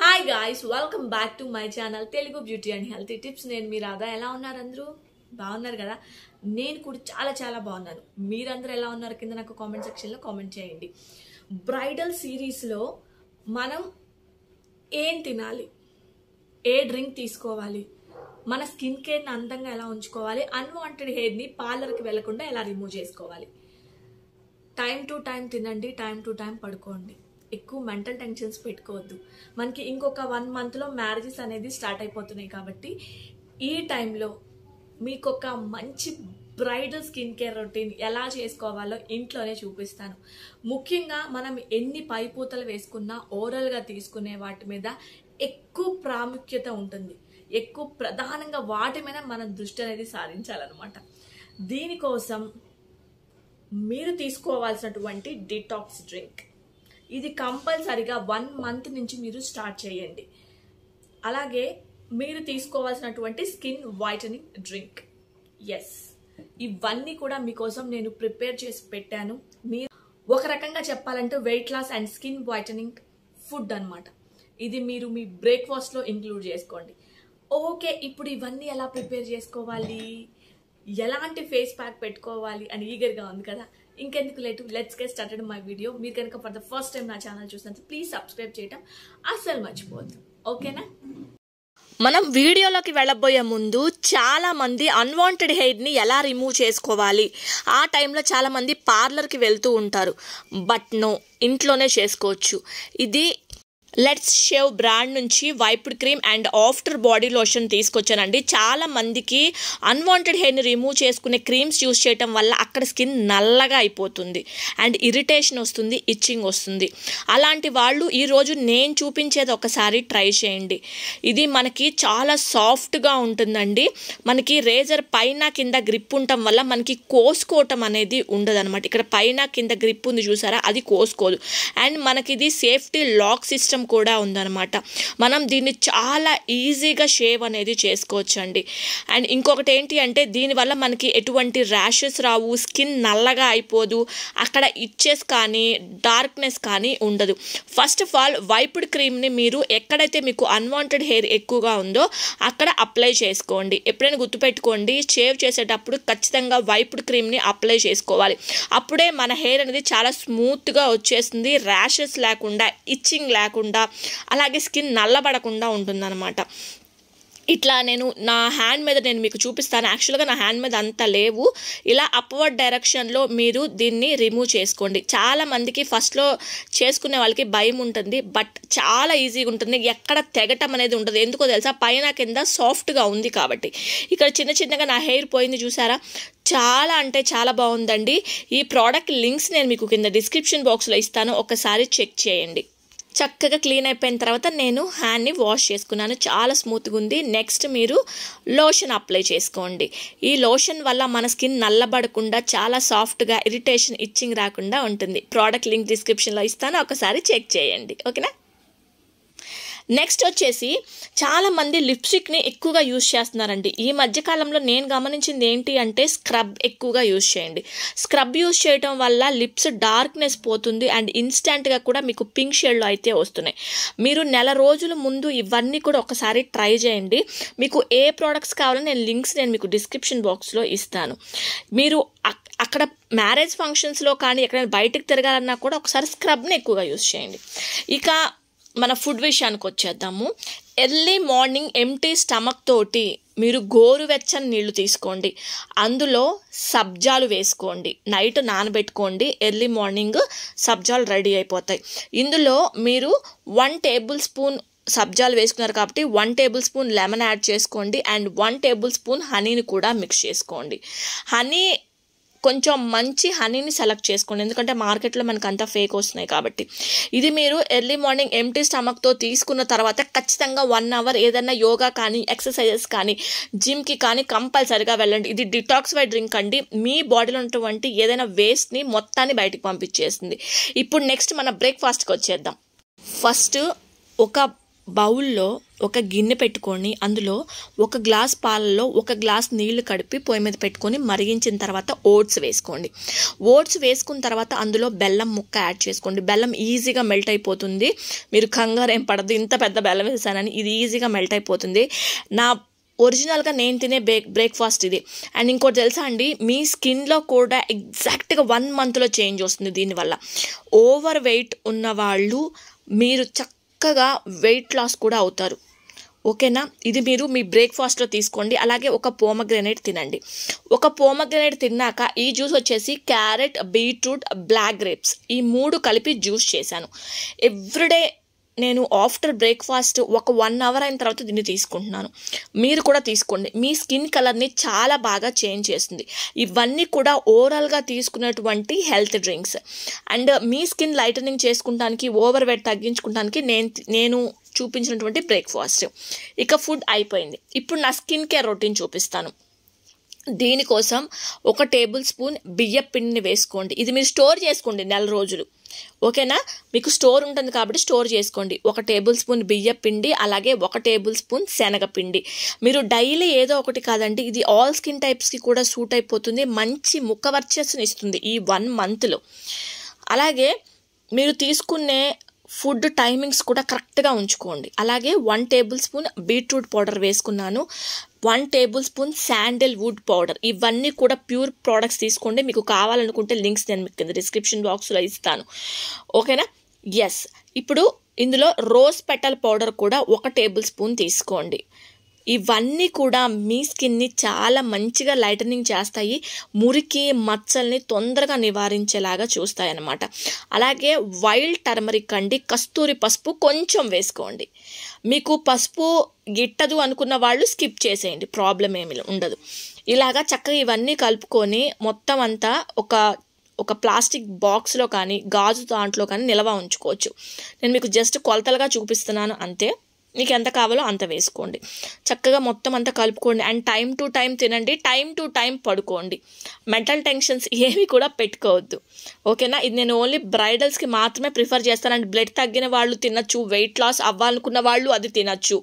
hi guys welcome back to my channel Telugu beauty and healthy tips నేను మీరు అదా ఎలా ఉన్నారు అందరూ బాగున్నారు కదా నేను కూడా చాలా చాలా బాగున్నాను మీరందరూ ఎలా ఉన్నారు కింద నాకు కామెంట్ సెక్షన్లో కామెంట్ చేయండి బ్రైడల్ సిరీస్లో మనం ఏం తినాలి ఏ డ్రింక్ తీసుకోవాలి మన స్కిన్ కేర్ని అందంగా ఎలా ఉంచుకోవాలి అన్వాంటెడ్ హెయిర్ని పార్లర్కి వెళ్లకుండా ఎలా రిమూవ్ చేసుకోవాలి టైం టు టైం తినండి టైం టు టైం పడుకోండి ఎక్కువ మెంటల్ టెన్షన్స్ పెట్టుకోవద్దు మనకి ఇంకొక వన్ మంత్లో మ్యారేజెస్ అనేది స్టార్ట్ అయిపోతున్నాయి కాబట్టి ఈ టైంలో మీకు ఒక మంచి బ్రైడల్ స్కిన్ కేర్ రొటీన్ ఎలా చేసుకోవాలో ఇంట్లోనే చూపిస్తాను ముఖ్యంగా మనం ఎన్ని పైపూతలు వేసుకున్నా ఓరల్గా తీసుకునే వాటి మీద ఎక్కువ ప్రాముఖ్యత ఉంటుంది ఎక్కువ ప్రధానంగా వాటి మీద మనం దృష్టి అనేది సాధించాలన్నమాట దీనికోసం మీరు తీసుకోవాల్సినటువంటి డిటాక్స్ డ్రింక్ ఇది కంపల్సరిగా వన్ మంత్ నుంచి మీరు స్టార్ట్ చేయండి అలాగే మీరు తీసుకోవాల్సినటువంటి స్కిన్ వైటనింగ్ డ్రింక్ ఎస్ ఇవన్నీ కూడా మీకోసం నేను ప్రిపేర్ చేసి పెట్టాను మీరు ఒక రకంగా చెప్పాలంటే weight loss and skin whitening food అనమాట ఇది మీరు మీ బ్రేక్ఫాస్ట్లో ఇంక్లూడ్ చేసుకోండి ఓకే ఇప్పుడు ఇవన్నీ ఎలా ప్రిపేర్ చేసుకోవాలి ఎలాంటి ఫేస్ ప్యాక్ పెట్టుకోవాలి అని ఈగర్గా ఉంది కదా ఇంకెందుకు late let's get started my video మీరు కనుక ఫర్ ద ఫస్ట్ టైం నా ఛానల్ చూసినట్టు ప్లీజ్ సబ్స్క్రైబ్ చేయటం అస్సలు మర్చిపోవద్దు ఓకేనా మనం వీడియోలోకి వెళ్ళబోయే ముందు చాలామంది అన్వాంటెడ్ హెయిర్ని ఎలా రిమూవ్ చేసుకోవాలి ఆ టైంలో చాలామంది పార్లర్కి వెళ్తూ ఉంటారు బట్ నో ఇంట్లోనే చేసుకోవచ్చు ఇది లెట్స్ షేవ్ బ్రాండ్ నుంచి whipped cream and after body lotion తీసుకొచ్చానండి చాలా మందికి అన్వాంటెడ్ హెయిర్ని రిమూవ్ చేసుకునే క్రీమ్స్ యూస్ చేయటం వల్ల అక్కడ స్కిన్ నల్లగా అయిపోతుంది అండ్ ఇరిటేషన్ వస్తుంది ఇచ్చింగ్ వస్తుంది అలాంటి వాళ్ళు ఈరోజు నేను చూపించేది ఒకసారి ట్రై చేయండి ఇది మనకి చాలా సాఫ్ట్గా ఉంటుందండి మనకి రేజర్ పైన కింద గ్రిప్ ఉండటం వల్ల మనకి కోసుకోవటం అనేది ఉండదు అనమాట ఇక్కడ పైన కింద గ్రిప్ ఉంది చూసారా అది కోసుకోదు అండ్ మనకి ఇది సేఫ్టీ లాక్ సిస్టమ్ కూడా ఉందన్నమాట మనం దీన్ని చాలా ఈజీగా షేవ్ అనేది చేసుకోవచ్చు అండి అండ్ ఇంకొకటి ఏంటి అంటే దీనివల్ల మనకి ఎటువంటి ర్యాషెస్ రావు స్కిన్ నల్లగా అయిపోదు అక్కడ ఇచ్చేస్ కానీ డార్క్నెస్ కానీ ఉండదు ఫస్ట్ ఆఫ్ ఆల్ వైప్డ్ క్రీమ్ని మీరు ఎక్కడైతే మీకు అన్వాంటెడ్ హెయిర్ ఎక్కువగా ఉందో అక్కడ అప్లై చేసుకోండి ఎప్పుడైనా గుర్తుపెట్టుకోండి షేవ్ చేసేటప్పుడు ఖచ్చితంగా వైప్డ్ క్రీమ్ని అప్లై చేసుకోవాలి అప్పుడే మన హెయిర్ అనేది చాలా స్మూత్గా వచ్చేస్తుంది ర్యాషెస్ లేకుండా ఇచ్చింగ్ లేకుండా పడకుండా అలాగే స్కిన్ నల్లబడకుండా ఉంటుందన్నమాట ఇట్లా నేను నా హ్యాండ్ మీద నేను మీకు చూపిస్తాను యాక్చువల్గా నా హ్యాండ్ మీద అంత లేవు ఇలా అప్వర్డ్ డైరెక్షన్లో మీరు దీన్ని రిమూవ్ చేసుకోండి చాలా మందికి ఫస్ట్లో చేసుకునే వాళ్ళకి భయం ఉంటుంది బట్ చాలా ఈజీగా ఉంటుంది ఎక్కడ తెగటం అనేది ఉంటుంది ఎందుకో తెలుసా పైన కింద సాఫ్ట్గా ఉంది కాబట్టి ఇక్కడ చిన్న చిన్నగా నా హెయిర్ పోయింది చూసారా చాలా అంటే చాలా బాగుందండి ఈ ప్రోడక్ట్ లింక్స్ నేను మీకు కింద డిస్క్రిప్షన్ బాక్స్లో ఇస్తాను ఒకసారి చెక్ చేయండి చక్కగా క్లీన్ అయిపోయిన తర్వాత నేను హ్యాండ్ని వాష్ చేసుకున్నాను చాలా స్మూత్గా ఉంది నెక్స్ట్ మీరు లోషన్ అప్లై చేసుకోండి ఈ లోషన్ వల్ల మన స్కిన్ నల్లబడకుండా చాలా సాఫ్ట్గా ఇరిటేషన్ ఇచ్చింగ్ రాకుండా ఉంటుంది ప్రోడక్ట్ లింక్ డిస్క్రిప్షన్లో ఇస్తాను ఒకసారి చెక్ చేయండి ఓకేనా నెక్స్ట్ వచ్చేసి చాలామంది లిప్స్టిక్ని ఎక్కువగా యూజ్ చేస్తున్నారండి ఈ మధ్యకాలంలో నేను గమనించింది ఏంటి అంటే స్క్రబ్ ఎక్కువగా యూజ్ చేయండి స్క్రబ్ యూజ్ చేయడం వల్ల లిప్స్ డార్క్నెస్ పోతుంది అండ్ ఇన్స్టెంట్గా కూడా మీకు పింక్ షేడ్లో అయితే వస్తున్నాయి మీరు నెల రోజుల ముందు ఇవన్నీ కూడా ఒకసారి ట్రై చేయండి మీకు ఏ ప్రోడక్ట్స్ కావాలో నేను లింక్స్ నేను మీకు డిస్క్రిప్షన్ బాక్స్లో ఇస్తాను మీరు అక్కడ మ్యారేజ్ ఫంక్షన్స్లో కానీ ఎక్కడైనా బయటకు తిరగాలన్నా కూడా ఒకసారి స్క్రబ్ని ఎక్కువగా యూజ్ చేయండి ఇక మన ఫుడ్ విషయానికి వచ్చేద్దాము ఎర్లీ మార్నింగ్ ఎంటీ స్టమక్ తోటి మీరు గోరువెచ్చని నీళ్లు తీసుకోండి అందులో సబ్జాలు వేసుకోండి నైట్ నానబెట్టుకోండి ఎర్లీ మార్నింగ్ సబ్జాలు రెడీ అయిపోతాయి ఇందులో మీరు వన్ టేబుల్ స్పూన్ సబ్జాలు వేసుకున్నారు కాబట్టి one tablespoon lemon add చేసుకోండి అండ్ వన్ టేబుల్ స్పూన్ హనీని కూడా మిక్స్ చేసుకోండి హనీ కొంచెం మంచి హనీని సెలెక్ట్ చేసుకోండి ఎందుకంటే మార్కెట్లో మనకు అంతా ఫేక్ వస్తున్నాయి కాబట్టి ఇది మీరు ఎర్లీ మార్నింగ్ ఎంటీ స్టమక్తో తీసుకున్న తర్వాత ఖచ్చితంగా వన్ అవర్ ఏదైనా యోగా కానీ ఎక్సర్సైజెస్ కానీ జిమ్కి కానీ కంపల్సరిగా వెళ్ళండి ఇది డిటాక్స్ డ్రింక్ అండి మీ బాడీలో ఉన్నటువంటి ఏదైనా వేస్ట్ని మొత్తాన్ని బయటకు పంపించేస్తుంది ఇప్పుడు నెక్స్ట్ మన బ్రేక్ఫాస్ట్కి వచ్చేద్దాం ఫస్ట్ ఒక బౌల్లో ఒక గిన్నె పెట్టుకొని అందులో ఒక గ్లాస్ పాలలో ఒక గ్లాస్ నీళ్లు కడిపి పొయ్యి మీద పెట్టుకొని మరిగించిన తర్వాత ఓట్స్ వేసుకోండి ఓట్స్ వేసుకున్న తర్వాత అందులో బెల్లం ముక్క యాడ్ చేసుకోండి బెల్లం ఈజీగా మెల్ట్ అయిపోతుంది మీరు కంగారు ఏం పడదు ఇంత పెద్ద బెల్లం వేసానని ఇది ఈజీగా మెల్ట్ అయిపోతుంది నా ఒరిజినల్గా నేను తినే బ్రేక్ బ్రేక్ఫాస్ట్ ఇది అండ్ ఇంకోటి తెలుసా అండి మీ స్కిన్లో కూడా ఎగ్జాక్ట్గా వన్ మంత్లో చేంజ్ వస్తుంది దీనివల్ల ఓవర్ వెయిట్ ఉన్నవాళ్ళు మీరు చక్క చక్కగా వెయిట్ లాస్ కూడా అవుతారు ఓకేనా ఇది మీరు మీ బ్రేక్ఫాస్ట్లో తీసుకోండి అలాగే ఒక పోమగ్రెనేట్ తినండి ఒక పోమగ్రెనేట్ తిన్నాక ఈ జ్యూస్ వచ్చేసి క్యారెట్ బీట్రూట్ బ్లాక్ గ్రేప్స్ ఈ మూడు కలిపి జ్యూస్ చేశాను ఎవ్రీడే నేను ఆఫ్టర్ బ్రేక్ఫాస్ట్ ఒక వన్ అవర్ అయిన తర్వాత దీన్ని తీసుకుంటున్నాను మీరు కూడా తీసుకోండి మీ స్కిన్ కలర్ని చాలా బాగా చేంజ్ చేస్తుంది ఇవన్నీ కూడా ఓవరాల్గా తీసుకున్నటువంటి హెల్త్ డ్రింక్స్ అండ్ మీ స్కిన్ లైటనింగ్ చేసుకుంటానికి ఓవర్ వెట్ తగ్గించుకుంటానికి నేను నేను చూపించినటువంటి బ్రేక్ఫాస్ట్ ఇక ఫుడ్ అయిపోయింది ఇప్పుడు నా స్కిన్ కేర్ రొటీన్ చూపిస్తాను దీనికోసం ఒక టేబుల్ స్పూన్ బియ్య పిండిని వేసుకోండి ఇది మీరు స్టోర్ చేసుకోండి నెల రోజులు ఓకేనా మీకు స్టోర్ ఉంటుంది కాబట్టి స్టోర్ చేసుకోండి ఒక టేబుల్ స్పూన్ బియ్య పిండి అలాగే ఒక టేబుల్ స్పూన్ శనగపిండి మీరు డైలీ ఏదో ఒకటి కాదండి ఇది ఆల్ స్కిన్ టైప్స్కి కూడా సూట్ అయిపోతుంది మంచి ముఖ వర్చస్సును ఇస్తుంది ఈ వన్ మంత్లో అలాగే మీరు తీసుకునే ఫుడ్ టైమింగ్స్ కూడా కరెక్ట్గా ఉంచుకోండి అలాగే one tablespoon beetroot powder వేసుకున్నాను one tablespoon sandalwood powder ఇవన్నీ కూడా ప్యూర్ ప్రోడక్ట్స్ తీసుకోండి మీకు కావాలనుకుంటే లింక్స్ నేను మీకు కింద డిస్క్రిప్షన్ బాక్స్లో ఇస్తాను ఓకేనా ఎస్ ఇప్పుడు ఇందులో రోజ్ పెటల్ పౌడర్ కూడా ఒక టేబుల్ స్పూన్ తీసుకోండి ఇవన్నీ కూడా మీ స్కిన్ని చాలా మంచిగా లైటనింగ్ చేస్తాయి మురికి మచ్చల్ని తొందరగా నివారించేలాగా చూస్తాయి అన్నమాట అలాగే వైల్డ్ టర్మరిక్ అండి కస్తూరి పసుపు కొంచెం వేసుకోండి మీకు పసుపు గిట్టదు అనుకున్న వాళ్ళు స్కిప్ చేసేయండి ప్రాబ్లం ఏమి ఉండదు ఇలాగా చక్కగా ఇవన్నీ కలుపుకొని మొత్తం అంతా ఒక ఒక ప్లాస్టిక్ బాక్స్లో కానీ గాజు దాంట్లో కానీ నిల్వ ఉంచుకోవచ్చు నేను మీకు జస్ట్ కొలతలుగా చూపిస్తున్నాను అంతే మీకు ఎంత కావాలో అంత వేసుకోండి చక్కగా మొత్తం అంతా కలుపుకోండి అండ్ టైం టు టైం తినండి టైం టు టైం పడుకోండి మెంటల్ టెన్షన్స్ ఏవి కూడా పెట్టుకోవద్దు ఓకేనా ఇది నేను ఓన్లీ బ్రైడల్స్కి మాత్రమే ప్రిఫర్ చేస్తాను అండ్ బ్లడ్ తగ్గిన వాళ్ళు తినచ్చు వెయిట్ లాస్ అవ్వాలనుకున్న వాళ్ళు అది తినచ్చు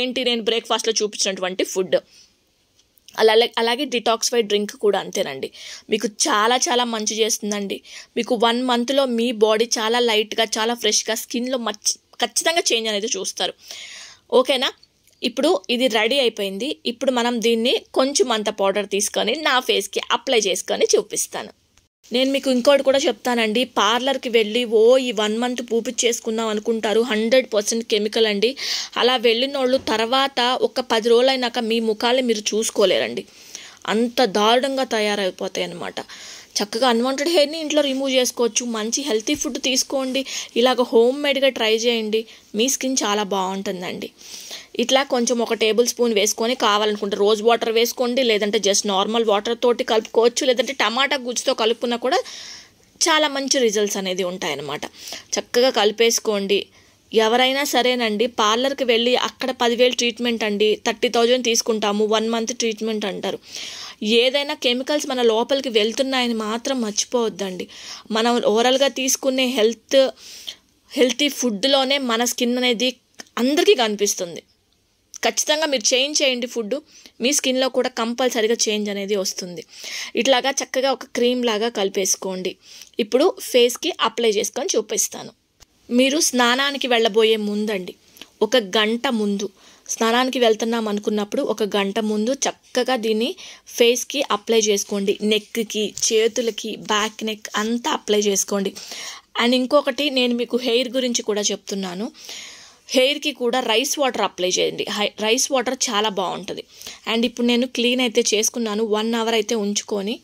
ఏంటి నేను బ్రేక్ఫాస్ట్లో చూపించినటువంటి ఫుడ్ అలా అలాగే డిటాక్స్ఫైడ్ డ్రింక్ కూడా అంతేనండి మీకు చాలా చాలా మంచి చేస్తుందండి మీకు వన్ మంత్లో మీ బాడీ చాలా లైట్గా చాలా ఫ్రెష్గా స్కిన్లో మంచి ఖచ్చితంగా చేంజ్ అనేది చూస్తారు ఓకేనా ఇప్పుడు ఇది రెడీ అయిపోయింది ఇప్పుడు మనం దీన్ని కొంచెం అంత పౌడర్ తీసుకొని నా ఫేస్కి అప్లై చేసుకొని చూపిస్తాను నేను మీకు ఇంకోటి కూడా చెప్తానండి పార్లర్కి వెళ్ళి ఓ ఈ వన్ మంత్ చేసుకుందాం అనుకుంటారు హండ్రెడ్ పర్సెంట్ కెమికల్ అండి అలా వెళ్ళిన వాళ్ళు తర్వాత ఒక పది రోజులైనాక మీ ముఖాలే మీరు చూసుకోలేరండి అంత దారుణంగా తయారైపోతాయి అన్నమాట చక్కగా అన్వాంటెడ్ హెయిర్ని ఇంట్లో రిమూవ్ చేసుకోవచ్చు మంచి హెల్తీ ఫుడ్ తీసుకోండి ఇలాగ హోమ్ మేడ్గా ట్రై చేయండి మీ స్కిన్ చాలా బాగుంటుందండి ఇట్లా కొంచెం ఒక టేబుల్ స్పూన్ వేసుకొని కావాలనుకుంటే రోజ్ వాటర్ వేసుకోండి లేదంటే జస్ట్ నార్మల్ వాటర్ తోటి కలుపుకోవచ్చు లేదంటే టమాటా గుజ్జుతో కలుపుకున్నా కూడా చాలా మంచి రిజల్ట్స్ అనేది ఉంటాయన్నమాట చక్కగా కలిపేసుకోండి ఎవరైనా సరేనండి పార్లర్కి వెళ్ళి అక్కడ పదివేలు ట్రీట్మెంట్ అండి థర్టీ థౌజండ్ తీసుకుంటాము వన్ మంత్ ట్రీట్మెంట్ అంటారు ఏదైనా కెమికల్స్ మన లోపలికి వెళ్తున్నాయని మాత్రం మర్చిపోవద్దండి మనం ఓవరాల్గా తీసుకునే హెల్త్ హెల్తీ ఫుడ్లోనే మన స్కిన్ అనేది అందరికీ కనిపిస్తుంది ఖచ్చితంగా మీరు చేంజ్ చేయండి ఫుడ్ మీ స్కిన్లో కూడా కంపల్సరీగా చేంజ్ అనేది వస్తుంది ఇట్లాగా చక్కగా ఒక క్రీమ్ లాగా కలిపేసుకోండి ఇప్పుడు ఫేస్కి అప్లై చేసుకొని చూపిస్తాను మీరు స్నానానికి వెళ్ళబోయే ముందండి ఒక గంట ముందు స్నానానికి వెళ్తున్నాం అనుకున్నప్పుడు ఒక గంట ముందు చక్కగా దీన్ని ఫేస్కి అప్లై చేసుకోండి నెక్కి చేతులకి బ్యాక్ నెక్ అంతా అప్లై చేసుకోండి అండ్ ఇంకొకటి నేను మీకు హెయిర్ గురించి కూడా చెప్తున్నాను హెయిర్కి కూడా రైస్ వాటర్ అప్లై చేయండి రైస్ వాటర్ చాలా బాగుంటుంది అండ్ ఇప్పుడు నేను క్లీన్ అయితే చేసుకున్నాను వన్ అవర్ అయితే ఉంచుకొని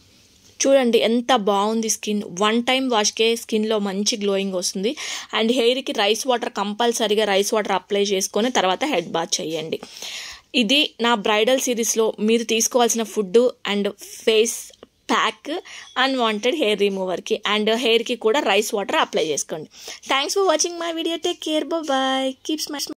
చూడండి ఎంత బాగుంది స్కిన్ వన్ టైం వాష్కే స్కిన్లో మంచి గ్లోయింగ్ వస్తుంది అండ్ హెయిర్కి రైస్ వాటర్ కంపల్సరీగా రైస్ వాటర్ అప్లై చేసుకొని తర్వాత హెడ్ బాత్ చేయండి ఇది నా బ్రైడల్ సిరీస్లో మీరు తీసుకోవాల్సిన food and face pack unwanted hair రిమూవర్కి అండ్ హెయిర్కి కూడా రైస్ వాటర్ అప్లై చేసుకోండి thanks for watching my video take care bye keeps my